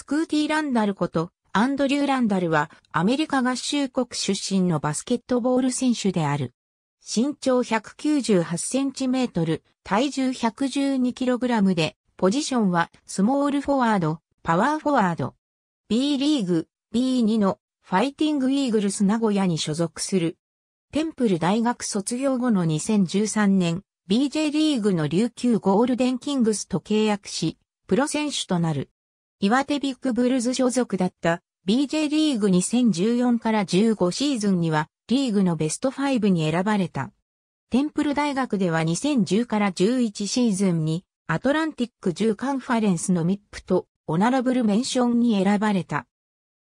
スクーティー・ランダルこと、アンドリュー・ランダルは、アメリカ合衆国出身のバスケットボール選手である。身長198センチメートル、体重112キログラムで、ポジションは、スモールフォワード、パワーフォワード。B リーグ、B2 の、ファイティングイーグルス名古屋に所属する。テンプル大学卒業後の2013年、BJ リーグの琉球ゴールデンキングスと契約し、プロ選手となる。岩手ビッグブルズ所属だった BJ リーグ2014から15シーズンにはリーグのベスト5に選ばれた。テンプル大学では2010から11シーズンにアトランティック10カンファレンスのミップとオナラブルメンションに選ばれた。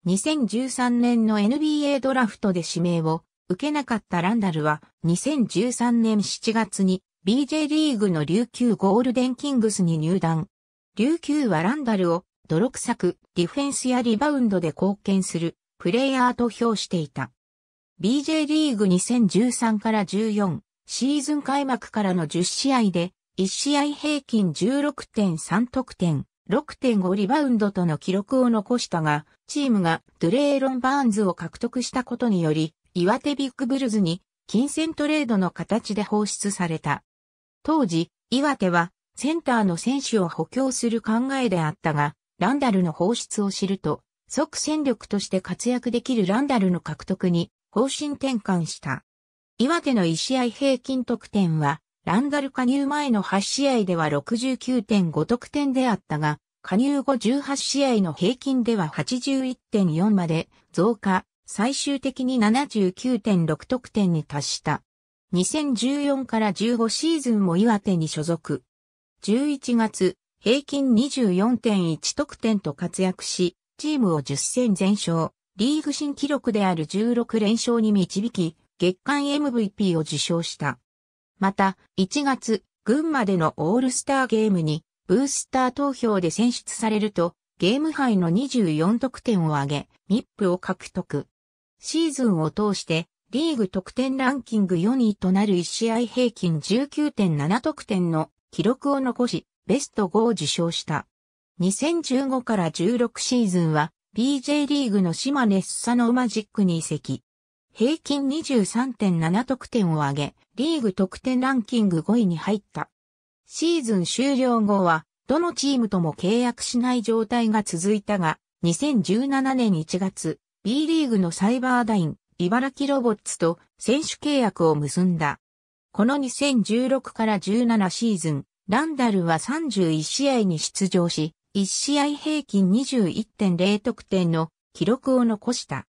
2013年の NBA ドラフトで指名を受けなかったランダルは2013年7月に BJ リーグの琉球ゴールデンキングスに入団。琉球はランダルを泥臭く、ディフェンスやリバウンドで貢献する、プレイヤーと評していた。BJ リーグ2013から14、シーズン開幕からの10試合で、1試合平均16.3得点、6.5リバウンドとの記録を残したが、チームがドレーロン・バーンズを獲得したことにより、岩手ビッグブルズに金銭トレードの形で放出された。当時、岩手はセンターの選手を補強する考えであったが、ランダルの放出を知ると、即戦力として活躍できるランダルの獲得に方針転換した。岩手の1試合平均得点は、ランダル加入前の8試合では69.5得点であったが、加入後18試合の平均では81.4まで増加、最終的に79.6得点に達した。2014から15シーズンも岩手に所属。11月、平均24.1得点と活躍し、チームを10戦全勝、リーグ新記録である16連勝に導き、月間 MVP を受賞した。また、1月、群馬でのオールスターゲームに、ブースター投票で選出されると、ゲーム杯の24得点を挙げ、ミップを獲得。シーズンを通して、リーグ得点ランキング4位となる1試合平均19.7得点の記録を残し、ベスト5を受賞した。2015から16シーズンは BJ リーグの島根スサノーマジックに移籍。平均23.7得点を上げ、リーグ得点ランキング5位に入った。シーズン終了後は、どのチームとも契約しない状態が続いたが、2017年1月、B リーグのサイバーダイン、茨城ロボッツと選手契約を結んだ。この2016から17シーズン、ランダルは31試合に出場し、1試合平均21.0得点の記録を残した。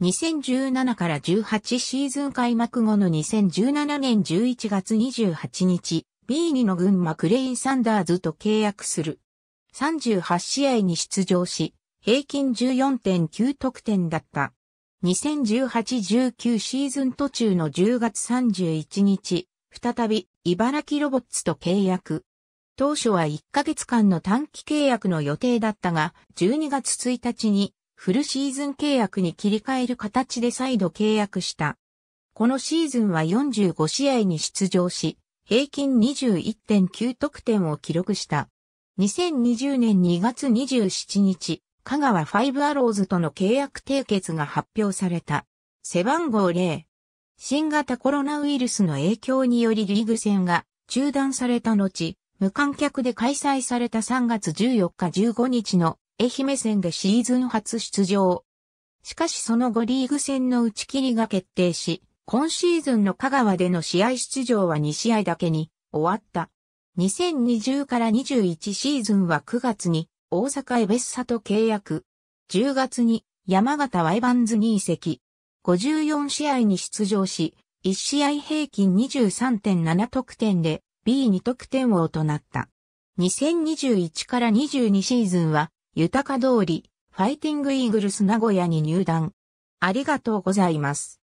2017から18シーズン開幕後の2017年11月28日、B2 の群馬クレインサンダーズと契約する。38試合に出場し、平均14.9得点だった。2018-19シーズン途中の10月31日、再び茨城ロボッツと契約。当初は1ヶ月間の短期契約の予定だったが、12月1日にフルシーズン契約に切り替える形で再度契約した。このシーズンは45試合に出場し、平均21.9得点を記録した。2020年2月27日、香川ファイブアローズとの契約締結が発表された。背番号0、新型コロナウイルスの影響によりリーグ戦が中断された後、無観客で開催された3月14日15日の愛媛戦でシーズン初出場。しかしその後リーグ戦の打ち切りが決定し、今シーズンの香川での試合出場は2試合だけに終わった。2020から21シーズンは9月に大阪エベッサと契約。10月に山形ワイバンズに移籍。54試合に出場し、1試合平均23.7得点で B2 得点王となった。2021から22シーズンは、豊か通り、ファイティングイーグルス名古屋に入団。ありがとうございます。